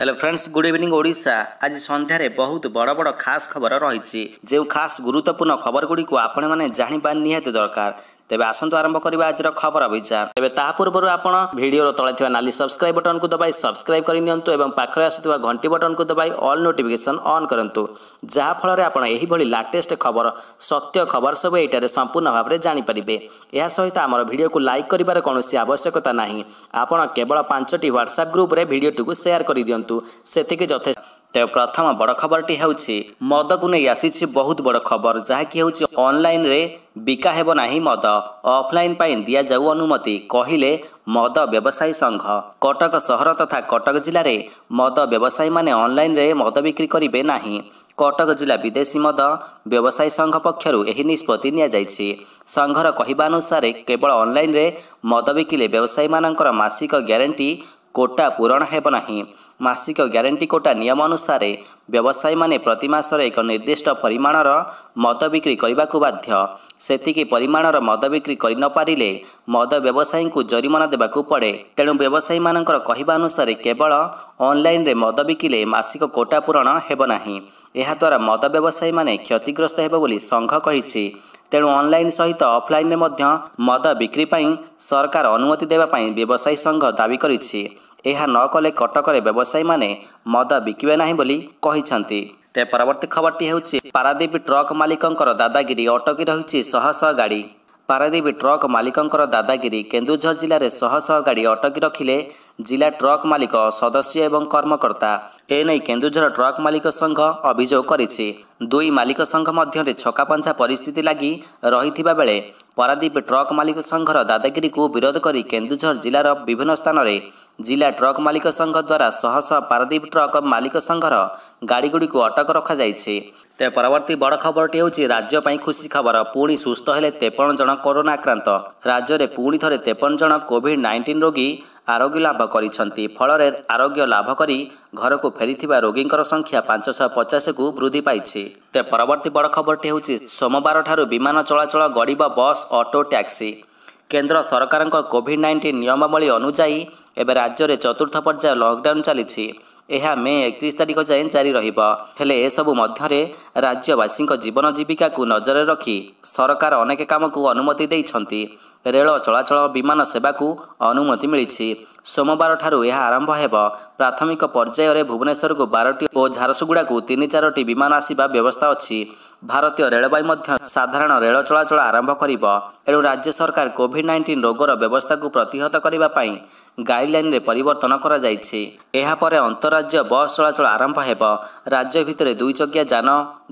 hello friends good evening Odisha ଆଜି ସନ୍ଧ୍ୟାରେ ବହୁତ ବଡ଼ ବଡ଼ ଖାସ୍ ଖବର ରହିଛି ଯେଉଁ ଖାସ୍ ଗୁରୁତ୍ୱପୂର୍ଣ୍ଣ ଖବରଗୁଡ଼ିକୁ ଆପଣମାନେ ଜାଣିବା ନିହାତି ଦରକାର ତେବେ ଆସନ୍ତୁ ଆରମ୍ଭ କରିବା ଆଜିର ଖବର ବିଚାର ତେବେ ତାହା ପୂର୍ବରୁ ଆପଣ ଭିଡ଼ିଓର ତଳେ ଥିବା ନାଲି ସବସ୍କ୍ରାଇବ୍ ବଟନକୁ ଦବାଇ ସବସ୍କ୍ରାଇବ୍ କରିନିଅନ୍ତୁ ଏବଂ ପାଖରେ ଆସୁଥିବା ଘଣ୍ଟି ବଟନକୁ ଦବାଇ ଅଲ୍ ନୋଟିଫିକେସନ୍ ଅନ୍ କରନ୍ତୁ ଯାହାଫଳରେ ଆପଣ ଏହିଭଳି ଲାଟେଷ୍ଟ ଖବର ସତ୍ୟ ଖବର ସବୁ ଏଇଟାରେ ସମ୍ପୂର୍ଣ୍ଣ ଭାବରେ ଜାଣିପାରିବେ ଏହା ସହିତ ଆମର ଭିଡ଼ିଓକୁ ଲାଇକ୍ କରିବାର କୌଣସି ଆବଶ୍ୟକତା ନାହିଁ ଆପଣ କେବଳ ପାଞ୍ଚଟି ହ୍ୱାଟ୍ସଆପ୍ ଗ୍ରୁପରେ ଭିଡ଼ିଓଟିକୁ ସେୟାର କରିଦିଅନ୍ତୁ ସେତିକି ଯଥେଷ୍ଟ ତେବେ ପ୍ରଥମ ବଡ଼ ଖବରଟି ହେଉଛି ମଦକୁ ନେଇ ଆସିଛି ବହୁତ ବଡ଼ ଖବର ଯାହାକି ହେଉଛି ଅନଲାଇନ୍ରେ ବିକା ହେବ ନାହିଁ ମଦ ଅଫଲାଇନ୍ ପାଇଁ ଦିଆଯାଉ ଅନୁମତି କହିଲେ ମଦ ବ୍ୟବସାୟୀ ସଂଘ କଟକ ସହର ତଥା କଟକ ଜିଲ୍ଲାରେ ମଦ ବ୍ୟବସାୟୀମାନେ ଅନଲାଇନ୍ରେ ମଦ ବିକ୍ରି କରିବେ ନାହିଁ କଟକ ଜିଲ୍ଲା ବିଦେଶୀ ମଦ ବ୍ୟବସାୟୀ ସଂଘ ପକ୍ଷରୁ ଏହି ନିଷ୍ପତ୍ତି ନିଆଯାଇଛି ସଂଘର କହିବା ଅନୁସାରେ କେବଳ ଅନଲାଇନ୍ରେ ମଦ ବିକିଲେ ବ୍ୟବସାୟୀମାନଙ୍କର ମାସିକ ଗ୍ୟାରେଣ୍ଟି କୋଟା ପୂରଣ ହେବ ନାହିଁ ମାସିକ ଗ୍ୟାରେଣ୍ଟି କୋଟା ନିୟମ ଅନୁସାରେ ବ୍ୟବସାୟୀମାନେ ପ୍ରତିମାସରେ ଏକ ନିର୍ଦ୍ଦିଷ୍ଟ ପରିମାଣର ମଦ ବିକ୍ରି କରିବାକୁ ବାଧ୍ୟ ସେତିକି ପରିମାଣର ମଦ ବିକ୍ରି କରିନପାରିଲେ ମଦ ବ୍ୟବସାୟୀଙ୍କୁ ଜରିମାନା ଦେବାକୁ ପଡ଼େ ତେଣୁ ବ୍ୟବସାୟୀମାନଙ୍କର କହିବା ଅନୁସାରେ କେବଳ ଅନଲାଇନ୍ରେ ମଦ ବିକିଲେ ମାସିକ କୋଟା ପୂରଣ ହେବ ନାହିଁ ଏହାଦ୍ୱାରା ମଦ ବ୍ୟବସାୟୀମାନେ କ୍ଷତିଗ୍ରସ୍ତ ହେବେ ବୋଲି ସଂଘ କହିଛି ତେଣୁ ଅନ୍ଲାଇନ୍ ସହିତ ଅଫ୍ଲାଇନ୍ରେ ମଧ୍ୟ ମଦ ବିକ୍ରି ପାଇଁ ସରକାର ଅନୁମତି ଦେବା ପାଇଁ ବ୍ୟବସାୟୀ ସଂଘ ଦାବି କରିଛି ଏହା ନ କଲେ କଟକରେ ବ୍ୟବସାୟୀମାନେ ମଦ ବିକିବେ ନାହିଁ ବୋଲି କହିଛନ୍ତି ତେବେ ପରବର୍ତ୍ତୀ ଖବରଟି ହେଉଛି ପାରାଦୀପ ଟ୍ରକ୍ ମାଲିକଙ୍କର ଦାଦାଗିରି ଅଟକି ରହିଛି ଶହ ଶହ ଗାଡ଼ି ପାରାଦୀପ ଟ୍ରକ୍ ମାଲିକଙ୍କର ଦାଦାଗିରି କେନ୍ଦୁଝର ଜିଲ୍ଲାରେ ଶହ ଶହ ଗାଡ଼ି ଅଟକି ରଖିଲେ ଜିଲ୍ଲା ଟ୍ରକ୍ ମାଲିକ ସଦସ୍ୟ ଏବଂ କର୍ମକର୍ତ୍ତା ଏନେଇ କେନ୍ଦୁଝର ଟ୍ରକ୍ ମାଲିକ ସଂଘ ଅଭିଯୋଗ କରିଛି ଦୁଇ ମାଲିକ ସଂଘ ମଧ୍ୟରେ ଛକାପଞ୍ଝା ପରିସ୍ଥିତି ଲାଗି ରହିଥିବା ବେଳେ ପାରାଦୀପ ଟ୍ରକ୍ ମାଲିକ ସଂଘର ଦାଦାଗିରିକୁ ବିରୋଧ କରି କେନ୍ଦୁଝର ଜିଲ୍ଲାର ବିଭିନ୍ନ ସ୍ଥାନରେ ଜିଲ୍ଲା ଟ୍ରକ୍ ମାଲିକ ସଂଘ ଦ୍ୱାରା ଶହ ଶହ ପାରାଦୀପ ଟ୍ରକ୍ ମାଲିକ ସଂଘର ଗାଡ଼ିଗୁଡ଼ିକୁ ଅଟକ ରଖାଯାଇଛି ତେବେ ପରବର୍ତ୍ତୀ ବଡ଼ ଖବରଟି ହେଉଛି ରାଜ୍ୟ ପାଇଁ ଖୁସି ଖବର ପୁଣି ସୁସ୍ଥ ହେଲେ ତେପନ ଜଣ କରୋନା ଆକ୍ରାନ୍ତ ରାଜ୍ୟରେ ପୁଣି ଥରେ ତେପନ ଜଣ କୋଭିଡ୍ ନାଇଣ୍ଟିନ୍ ରୋଗୀ ଆରୋଗ୍ୟ ଲାଭ କରିଛନ୍ତି ଫଳରେ ଆରୋଗ୍ୟ ଲାଭ କରି ଘରକୁ ଫେରିଥିବା ରୋଗୀଙ୍କର ସଂଖ୍ୟା ପାଞ୍ଚଶହ ପଚାଶକୁ ବୃଦ୍ଧି ପାଇଛି ତେବେ ପରବର୍ତ୍ତୀ ବଡ଼ ଖବରଟି ହେଉଛି ସୋମବାରଠାରୁ ବିମାନ ଚଳାଚଳ ଗଡ଼ିବ ବସ୍ ଅଟୋ ଟ୍ୟାକ୍ସି କେନ୍ଦ୍ର ସରକାରଙ୍କ କୋଭିଡ୍ ନାଇଣ୍ଟିନ୍ ନିୟମାବଳୀ ଅନୁଯାୟୀ ଏବେ ରାଜ୍ୟରେ ଚତୁର୍ଥ ପର୍ଯ୍ୟାୟ ଲକ୍ଡାଉନ୍ ଚାଲିଛି ଏହା ମେ ଏକତିରିଶ ତାରିଖ ଯାଏଁ ଜାରି ରହିବ ହେଲେ ଏସବୁ ମଧ୍ୟରେ ରାଜ୍ୟବାସୀଙ୍କ ଜୀବନ ଜୀବିକାକୁ ନଜରରେ ରଖି ସରକାର ଅନେକ କାମକୁ ଅନୁମତି ଦେଇଛନ୍ତି ରେଳ ଚଳାଚଳ ବିମାନ ସେବାକୁ ଅନୁମତି ମିଳିଛି ସୋମବାରଠାରୁ ଏହା ଆରମ୍ଭ ହେବ ପ୍ରାଥମିକ ପର୍ଯ୍ୟାୟରେ ଭୁବନେଶ୍ୱରକୁ ବାରଟି ଓ ଝାରସୁଗୁଡ଼ାକୁ ତିନି ଚାରୋଟି ବିମାନ ଆସିବା ବ୍ୟବସ୍ଥା ଅଛି ଭାରତୀୟ ରେଳବାଇ ମଧ୍ୟ ସାଧାରଣ ରେଳ ଚଳାଚଳ ଆରମ୍ଭ କରିବ ଏଣୁ ରାଜ୍ୟ ସରକାର କୋଭିଡ୍ ନାଇଣ୍ଟିନ୍ ରୋଗର ବ୍ୟବସ୍ଥାକୁ ପ୍ରତିହତ କରିବା ପାଇଁ ଗାଇଡ୍ଲାଇନ୍ରେ ପରିବର୍ତ୍ତନ କରାଯାଇଛି ଏହାପରେ ଅନ୍ତରାଜ୍ୟ ବସ୍ ଚଳାଚଳ ଆରମ୍ଭ ହେବ ରାଜ୍ୟ ଭିତରେ ଦୁଇଚକିଆ ଯାନ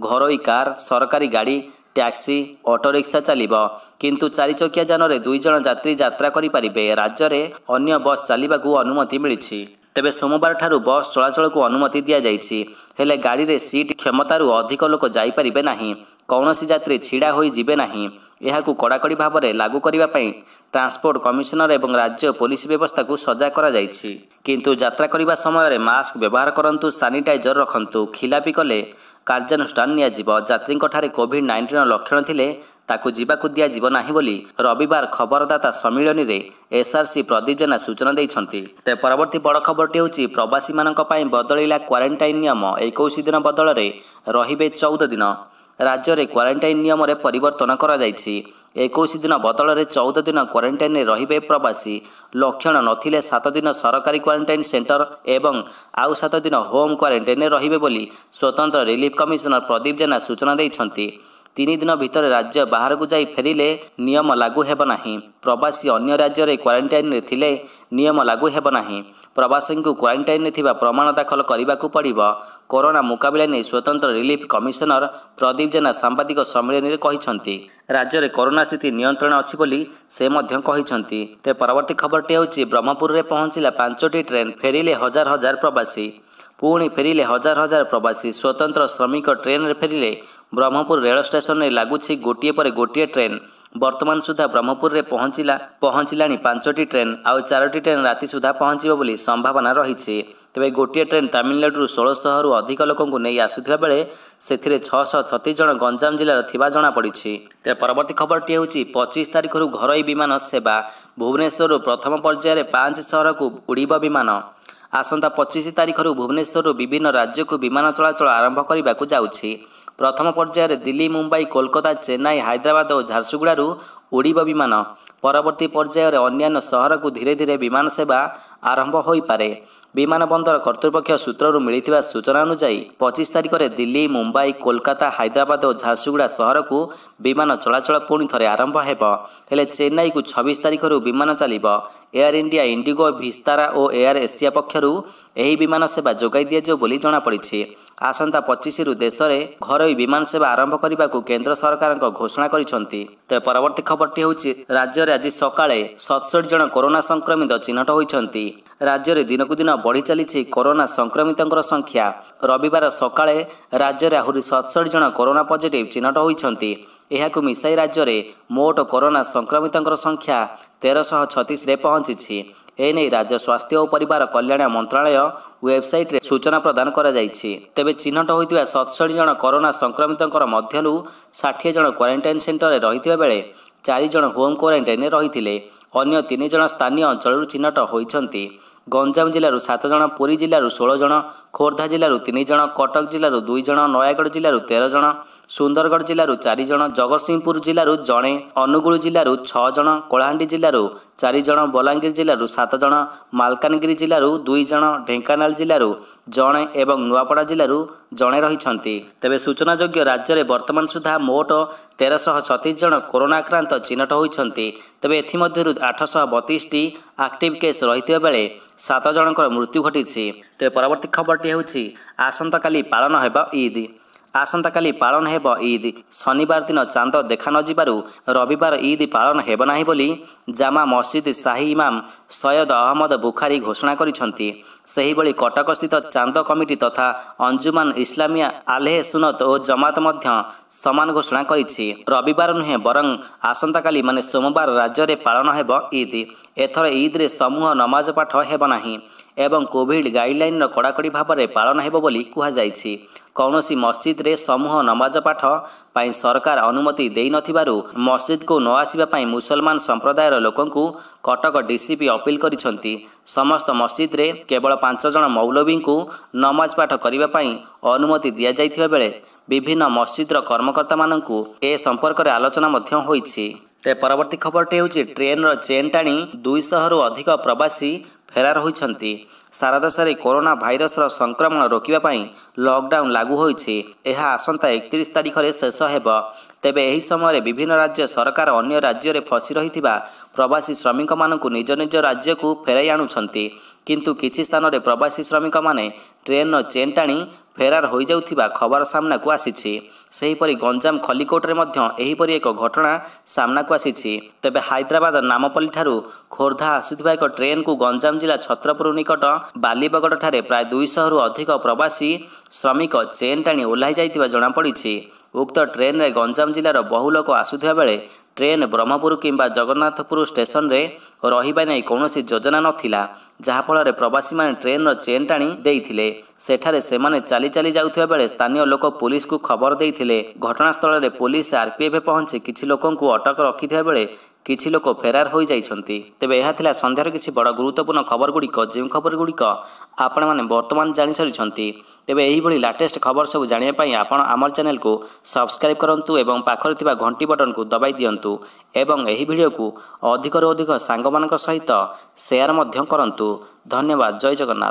ଘରୋଇ କାର୍ ସରକାରୀ ଗାଡ଼ି ট্যাক্সি অটোরিক্সা চালিব কিন্তু চারিচকিয়া যানরে দুইজন যাত্রী যাত্রা করিপারিবে রাজ্যরে অন্য বস চালিবাকু অনুমতি মিলিছি ତେବେ ସୋମବାରଠାରୁ ବସ୍ ଚଳାଚଳକୁ ଅନୁମତି ଦିଆଯାଇଛି ହେଲେ ଗାଡ଼ିରେ ସିଟ୍ କ୍ଷମତାରୁ ଅଧିକ ଲୋକ ଯାଇପାରିବେ ନାହିଁ କୌଣସି ଯାତ୍ରୀ ଛିଡ଼ା ହୋଇଯିବେ ନାହିଁ ଏହାକୁ କଡ଼ାକଡ଼ି ଭାବରେ ଲାଗୁ କରିବା ପାଇଁ ଟ୍ରାନ୍ସପୋର୍ଟ କମିଶନର ଏବଂ ରାଜ୍ୟ ପୋଲିସ ବ୍ୟବସ୍ଥାକୁ ସଜାଗ କରାଯାଇଛି କିନ୍ତୁ ଯାତ୍ରା କରିବା ସମୟରେ ମାସ୍କ ବ୍ୟବହାର କରନ୍ତୁ ସାନିଟାଇଜର ରଖନ୍ତୁ ଖିଲାପି କଲେ କାର୍ଯ୍ୟାନୁଷ୍ଠାନ ନିଆଯିବ ଯାତ୍ରୀଙ୍କଠାରେ କୋଭିଡ୍ ନାଇଣ୍ଟିନ୍ର ଲକ୍ଷଣ ଥିଲେ ତାକୁ ଯିବାକୁ ଦିଆଯିବ ନାହିଁ ବୋଲି ରବିବାର ଖବରଦାତା ସମ୍ମିଳନୀରେ ଏସ୍ଆର୍ସି ପ୍ରଦୀପ ଜେନା ସୂଚନା ଦେଇଛନ୍ତି ତେବେ ପରବର୍ତ୍ତୀ ବଡ଼ ଖବରଟି ହେଉଛି ପ୍ରବାସୀମାନଙ୍କ ପାଇଁ ବଦଳିଲା କ୍ୱାରେଣ୍ଟାଇନ୍ ନିୟମ ଏକୋଇଶ ଦିନ ବଦଳରେ ରହିବେ ଚଉଦ ଦିନ ରାଜ୍ୟରେ କ୍ୱାରେଣ୍ଟାଇନ୍ ନିୟମରେ ପରିବର୍ତ୍ତନ କରାଯାଇଛି ଏକୋଇଶ ଦିନ ବଦଳରେ ଚଉଦ ଦିନ କ୍ୱାରେଣ୍ଟାଇନ୍ରେ ରହିବେ ପ୍ରବାସୀ ଲକ୍ଷଣ ନଥିଲେ ସାତ ଦିନ ସରକାରୀ କ୍ୱାରେଣ୍ଟାଇନ୍ ସେଣ୍ଟର ଏବଂ ଆଉ ସାତ ଦିନ ହୋମ୍ କ୍ୱାରେଣ୍ଟାଇନ୍ରେ ରହିବେ ବୋଲି ସ୍ୱତନ୍ତ୍ର ରିଲିଫ୍ କମିଶନର ପ୍ରଦୀପ ଜେନା ସୂଚନା ଦେଇଛନ୍ତି ତିନି ଦିନ ଭିତରେ ରାଜ୍ୟ ବାହାରକୁ ଯାଇ ଫେରିଲେ ନିୟମ ଲାଗୁ ହେବ ନାହିଁ ପ୍ରବାସୀ ଅନ୍ୟ ରାଜ୍ୟରେ କ୍ୱାରେଣ୍ଟାଇନ୍ରେ ଥିଲେ ନିୟମ ଲାଗୁ ହେବ ନାହିଁ ପ୍ରବାସୀଙ୍କୁ କ୍ୱାରେଣ୍ଟାଇନ୍ରେ ଥିବା ପ୍ରମାଣ ଦାଖଲ କରିବାକୁ ପଡ଼ିବ କରୋନା ମୁକାବିଲା ନେଇ ସ୍ୱତନ୍ତ୍ର ରିଲିଫ କମିଶନର ପ୍ରଦୀପ ଜେନା ସାମ୍ବାଦିକ ସମ୍ମିଳନୀରେ କହିଛନ୍ତି ରାଜ୍ୟରେ କରୋନା ସ୍ଥିତି ନିୟନ୍ତ୍ରଣ ଅଛି ବୋଲି ସେ ମଧ୍ୟ କହିଛନ୍ତି ତେବେ ପରବର୍ତ୍ତୀ ଖବରଟି ହେଉଛି ବ୍ରହ୍ମପୁରରେ ପହଞ୍ଚିଲା ପାଞ୍ଚଟି ଟ୍ରେନ୍ ଫେରିଲେ ହଜାର ହଜାର ପ୍ରବାସୀ ପୁଣି ଫେରିଲେ ହଜାର ହଜାର ପ୍ରବାସୀ ସ୍ୱତନ୍ତ୍ର ଶ୍ରମିକ ଟ୍ରେନ୍ରେ ଫେରିଲେ ବ୍ରହ୍ମପୁର ରେଳ ଷ୍ଟେସନରେ ଲାଗୁଛି ଗୋଟିଏ ପରେ ଗୋଟିଏ ଟ୍ରେନ୍ ବର୍ତ୍ତମାନ ସୁଦ୍ଧା ବ୍ରହ୍ମପୁରରେ ପହଞ୍ଚିଲା ପହଞ୍ଚିଲାଣି ପାଞ୍ଚଟି ଟ୍ରେନ୍ ଆଉ ଚାରୋଟି ଟ୍ରେନ୍ ରାତି ସୁଦ୍ଧା ପହଞ୍ଚିବ ବୋଲି ସମ୍ଭାବନା ରହିଛି ତେବେ ଗୋଟିଏ ଟ୍ରେନ୍ ତାମିଲନାଡ଼ୁରୁ ଷୋହଳଶହରୁ ଅଧିକ ଲୋକଙ୍କୁ ନେଇ ଆସୁଥିବା ବେଳେ ସେଥିରେ ଛଅଶହ ଛତିଶ ଜଣ ଗଞ୍ଜାମ ଜିଲ୍ଲାର ଥିବା ଜଣାପଡ଼ିଛି ତେବେ ପରବର୍ତ୍ତୀ ଖବରଟି ହେଉଛି ପଚିଶ ତାରିଖରୁ ଘରୋଇ ବିମାନ ସେବା ଭୁବନେଶ୍ୱରରୁ ପ୍ରଥମ ପର୍ଯ୍ୟାୟରେ ପାଞ୍ଚ ସହରକୁ ଉଡ଼ିବ ବିମାନ ଆସନ୍ତା ପଚିଶ ତାରିଖରୁ ଭୁବନେଶ୍ୱରରୁ ବିଭିନ୍ନ ରାଜ୍ୟକୁ ବିମାନ ଚଳାଚଳ ଆରମ୍ଭ କରିବାକୁ ଯାଉଛି ପ୍ରଥମ ପର୍ଯ୍ୟାୟରେ ଦିଲ୍ଲୀ ମୁମ୍ବାଇ କୋଲକାତା ଚେନ୍ନାଇ ହାଇଦ୍ରାବାଦ ଓ ଝାରସୁଗୁଡ଼ାରୁ ଉଡ଼ିବ ବିମାନ ପରବର୍ତ୍ତୀ ପର୍ଯ୍ୟାୟରେ ଅନ୍ୟାନ୍ୟ ସହରକୁ ଧୀରେ ଧୀରେ ବିମାନ ସେବା ଆରମ୍ଭ ହୋଇପାରେ ବିମାନ ବନ୍ଦର କର୍ତ୍ତୃପକ୍ଷ ସୂତ୍ରରୁ ମିଳିଥିବା ସୂଚନା ଅନୁଯାୟୀ ପଚିଶ ତାରିଖରେ ଦିଲ୍ଲୀ ମୁମ୍ବାଇ କୋଲକାତା ହାଇଦ୍ରାବାଦ ଓ ଝାରସୁଗୁଡ଼ା ସହରକୁ ବିମାନ ଚଳାଚଳ ପୁଣି ଥରେ ଆରମ୍ଭ ହେବ ହେଲେ ଚେନ୍ନାଇକୁ ଛବିଶ ତାରିଖରୁ ବିମାନ ଚାଲିବ ଏୟାର ଇଣ୍ଡିଆ ଇଣ୍ଡିଗୋ ଭିସ୍ତାରା ଓ ଏୟାର ଏସିଆ ପକ୍ଷରୁ ଏହି ବିମାନ ସେବା ଯୋଗାଇ ଦିଆଯିବ ବୋଲି ଜଣାପଡ଼ିଛି ଆସନ୍ତା ପଚିଶରୁ ଦେଶରେ ଘରୋଇ ବିମାନ ସେବା ଆରମ୍ଭ କରିବାକୁ କେନ୍ଦ୍ର ସରକାରଙ୍କ ଘୋଷଣା କରିଛନ୍ତି ତେବେ ପରବର୍ତ୍ତୀ ଖବରଟି ହେଉଛି ରାଜ୍ୟରେ ଆଜି ସକାଳେ ସତଷଠି ଜଣ କରୋନା ସଂକ୍ରମିତ ଚିହ୍ନଟ ହୋଇଛନ୍ତି ରାଜ୍ୟରେ ଦିନକୁ ଦିନ ବଢ଼ି ଚାଲିଛି କରୋନା ସଂକ୍ରମିତଙ୍କର ସଂଖ୍ୟା ରବିବାର ସକାଳେ ରାଜ୍ୟରେ ଆହୁରି ସତଷଠି ଜଣ କରୋନା ପଜିଟିଭ ଚିହ୍ନଟ ହୋଇଛନ୍ତି ଏହାକୁ ମିଶାଇ ରାଜ୍ୟରେ ମୋଟ କରୋନା ସଂକ୍ରମିତଙ୍କର ସଂଖ୍ୟା ତେରଶହ ଛତିଶରେ ପହଞ୍ଚିଛି ଏନେଇ ରାଜ୍ୟ ସ୍ୱାସ୍ଥ୍ୟ ଓ ପରିବାର କଲ୍ୟାଣ ମନ୍ତ୍ରଣାଳୟ ୱେବ୍ସାଇଟ୍ରେ ସୂଚନା ପ୍ରଦାନ କରାଯାଇଛି ତେବେ ଚିହ୍ନଟ ହୋଇଥିବା ସତଷଠି ଜଣ କରୋନା ସଂକ୍ରମିତଙ୍କର ମଧ୍ୟରୁ ଷାଠିଏ ଜଣ କ୍ୱାରେଣ୍ଟାଇନ୍ ସେଣ୍ଟରରେ ରହିଥିବା ବେଳେ ଚାରି ଜଣ ହୋମ୍ କ୍ୱାରେଣ୍ଟାଇନ୍ରେ ରହିଥିଲେ ଅନ୍ୟ ତିନି ଜଣ ସ୍ଥାନୀୟ ଅଞ୍ଚଳରୁ ଚିହ୍ନଟ ହୋଇଛନ୍ତି ଗଞ୍ଜାମ ଜିଲ୍ଲାରୁ ସାତ ଜଣ ପୁରୀ ଜିଲ୍ଲାରୁ ଷୋହଳ ଜଣ ଖୋର୍ଦ୍ଧା ଜିଲ୍ଲାରୁ ତିନି ଜଣ କଟକ ଜିଲ୍ଲାରୁ ଦୁଇ ଜଣ ନୟାଗଡ଼ ଜିଲ୍ଲାରୁ ତେର ଜଣ ସୁନ୍ଦରଗଡ଼ ଜିଲ୍ଲାରୁ ଚାରି ଜଣ ଜଗତସିଂହପୁର ଜିଲ୍ଲାରୁ ଜଣେ ଅନୁଗୁଳ ଜିଲ୍ଲାରୁ ଛଅ ଜଣ କଳାହାଣ୍ଡି ଜିଲ୍ଲାରୁ ଚାରି ଜଣ ବଲାଙ୍ଗୀର ଜିଲ୍ଲାରୁ ସାତ ଜଣ ମାଲକାନଗିରି ଜିଲ୍ଲାରୁ ଦୁଇ ଜଣ ଢେଙ୍କାନାଳ ଜିଲ୍ଲାରୁ ଜଣେ ଏବଂ ନୂଆପଡ଼ା ଜିଲ୍ଲାରୁ ଜଣେ ରହିଛନ୍ତି ତେବେ ସୂଚନାଯୋଗ୍ୟ ରାଜ୍ୟରେ ବର୍ତ୍ତମାନ ସୁଦ୍ଧା ମୋଟ ତେରଶହ ଛତିଶ ଜଣ କରୋନା ଆକ୍ରାନ୍ତ ଚିହ୍ନଟ ହୋଇଛନ୍ତି ତେବେ ଏଥିମଧ୍ୟରୁ ଆଠଶହ ବତିଶଟି ଆକ୍ଟିଭ୍ କେସ୍ ରହିଥିବା ବେଳେ ସାତ ଜଣଙ୍କର ମୃତ୍ୟୁ ଘଟିଛି ତେବେ ପରବର୍ତ୍ତୀ ଖବର ଖବରଟି ହେଉଛି ଆସନ୍ତାକାଲି ପାଳନ ହେବ ଇଦ୍ ଆସନ୍ତାକାଲି ପାଳନ ହେବ ଇଦ୍ ଶନିବାର ଦିନ ଚାନ୍ଦ ଦେଖା ନଯିବାରୁ ରବିବାର ଇଦ୍ ପାଳନ ହେବ ନାହିଁ ବୋଲି ଜାମା ମସଜିଦ୍ ସାହି ଇମାମ ସୟଦ ଅହମ୍ମଦ ବୁଖାରୀ ଘୋଷଣା କରିଛନ୍ତି ସେହିଭଳି କଟକସ୍ଥିତ ଚାନ୍ଦ କମିଟି ତଥା ଅଞ୍ଜୁମାନ ଇସ୍ଲାମିଆ ଆଲେହେ ସୁନତ ଓ ଜମାତ ମଧ୍ୟ ସମାନ ଘୋଷଣା କରିଛି ରବିବାର ନୁହେଁ ବରଂ ଆସନ୍ତାକାଲି ମାନେ ସୋମବାର ରାଜ୍ୟରେ ପାଳନ ହେବ ଇଦ୍ ଏଥର ଇଦ୍ରେ ସମୂହ ନମାଜ ପାଠ ହେବ ନାହିଁ ଏବଂ କୋଭିଡ୍ ଗାଇଡ୍ଲାଇନ୍ର କଡ଼ାକଡ଼ି ଭାବରେ ପାଳନ ହେବ ବୋଲି କୁହାଯାଇଛି କୌଣସି ମସଜିଦ୍ରେ ସମୂହ ନମାଜ ପାଠ ପାଇଁ ସରକାର ଅନୁମତି ଦେଇନଥିବାରୁ ମସଜିଦ୍କୁ ନ ଆସିବା ପାଇଁ ମୁସଲମାନ ସମ୍ପ୍ରଦାୟର ଲୋକଙ୍କୁ କଟକ ଡିସିପି ଅପିଲ କରିଛନ୍ତି ସମସ୍ତ ମସଜିଦ୍ରେ କେବଳ ପାଞ୍ଚ ଜଣ ମୌଲବୀଙ୍କୁ ନମାଜ ପାଠ କରିବା ପାଇଁ ଅନୁମତି ଦିଆଯାଇଥିବା ବେଳେ ବିଭିନ୍ନ ମସଜିଦ୍ର କର୍ମକର୍ତ୍ତାମାନଙ୍କୁ ଏ ସମ୍ପର୍କରେ ଆଲୋଚନା ମଧ୍ୟ ହୋଇଛି ପରବର୍ତ୍ତୀ ଖବରଟି ହେଉଛି ଟ୍ରେନ୍ର ଚେନ୍ ଟାଣି ଦୁଇଶହରୁ ଅଧିକ ପ୍ରବାସୀ ଫେରାର ହୋଇଛନ୍ତି ସାରା ଦେଶରେ କରୋନା ଭାଇରସର ସଂକ୍ରମଣ ରୋକିବା ପାଇଁ ଲକଡାଉନ ଲାଗୁ ହୋଇଛି ଏହା ଆସନ୍ତା ଏକତିରିଶ ତାରିଖରେ ଶେଷ ହେବ ତେବେ ଏହି ସମୟରେ ବିଭିନ୍ନ ରାଜ୍ୟ ସରକାର ଅନ୍ୟ ରାଜ୍ୟରେ ଫସି ରହିଥିବା ପ୍ରବାସୀ ଶ୍ରମିକମାନଙ୍କୁ ନିଜ ନିଜ ରାଜ୍ୟକୁ ଫେରାଇ ଆଣୁଛନ୍ତି କିନ୍ତୁ କିଛି ସ୍ଥାନରେ ପ୍ରବାସୀ ଶ୍ରମିକମାନେ ଟ୍ରେନ୍ର ଚେନ୍ ଟାଣି ଫେରାର ହୋଇଯାଉଥିବା ଖବର ସାମ୍ନାକୁ ଆସିଛି ସେହିପରି ଗଞ୍ଜାମ ଖଲିକୋଟରେ ମଧ୍ୟ ଏହିପରି ଏକ ଘଟଣା ସାମ୍ନାକୁ ଆସିଛି ତେବେ ହାଇଦ୍ରାବାଦ ନାମପଲ୍ଲୀଠାରୁ ଖୋର୍ଦ୍ଧା ଆସୁଥିବା ଏକ ଟ୍ରେନ୍କୁ ଗଞ୍ଜାମ ଜିଲ୍ଲା ଛତ୍ରପୁର ନିକଟ ବାଲିବଗଡ଼ଠାରେ ପ୍ରାୟ ଦୁଇଶହରୁ ଅଧିକ ପ୍ରବାସୀ ଶ୍ରମିକ ଚେନ୍ ଟାଣି ଓହ୍ଲାଇ ଯାଇଥିବା ଜଣାପଡ଼ିଛି ଉକ୍ତ ଟ୍ରେନ୍ରେ ଗଞ୍ଜାମ ଜିଲ୍ଲାର ବହୁ ଲୋକ ଆସୁଥିବା ବେଳେ ଟ୍ରେନ୍ ବ୍ରହ୍ମପୁର କିମ୍ବା ଜଗନ୍ନାଥପୁର ଷ୍ଟେସନରେ ରହିବା ନେଇ କୌଣସି ଯୋଜନା ନଥିଲା ଯାହାଫଳରେ ପ୍ରବାସୀମାନେ ଟ୍ରେନ୍ର ଚେନ୍ ଟାଣି ଦେଇଥିଲେ ସେଠାରେ ସେମାନେ ଚାଲି ଚାଲି ଯାଉଥିବା ବେଳେ ସ୍ଥାନୀୟ ଲୋକ ପୁଲିସକୁ ଖବର ଦେଇଥିଲେ ଘଟଣାସ୍ଥଳରେ ପୁଲିସ ଆରପିଏଫ୍ ପହଞ୍ଚି କିଛି ଲୋକଙ୍କୁ ଅଟକ ରଖିଥିବା ବେଳେ କିଛି ଲୋକ ଫେରାର ହୋଇଯାଇଛନ୍ତି ତେବେ ଏହା ଥିଲା ସନ୍ଧ୍ୟାର କିଛି ବଡ଼ ଗୁରୁତ୍ୱପୂର୍ଣ୍ଣ ଖବରଗୁଡ଼ିକ ଯେଉଁ ଖବରଗୁଡ଼ିକ ଆପଣମାନେ ବର୍ତ୍ତମାନ ଜାଣିସାରିଛନ୍ତି ତେବେ ଏହିଭଳି ଲାଟେଷ୍ଟ ଖବର ସବୁ ଜାଣିବା ପାଇଁ ଆପଣ ଆମର ଚ୍ୟାନେଲକୁ ସବସ୍କ୍ରାଇବ୍ କରନ୍ତୁ ଏବଂ ପାଖରେ ଥିବା ଘଣ୍ଟି ବଟନକୁ ଦବାଇ ଦିଅନ୍ତୁ ଏବଂ ଏହି ଭିଡ଼ିଓକୁ ଅଧିକରୁ ଅଧିକ ସାଙ୍ଗମାନଙ୍କ ସହିତ ସେୟାର ମଧ୍ୟ କରନ୍ତୁ ଧନ୍ୟବାଦ ଜୟ ଜଗନ୍ନାଥ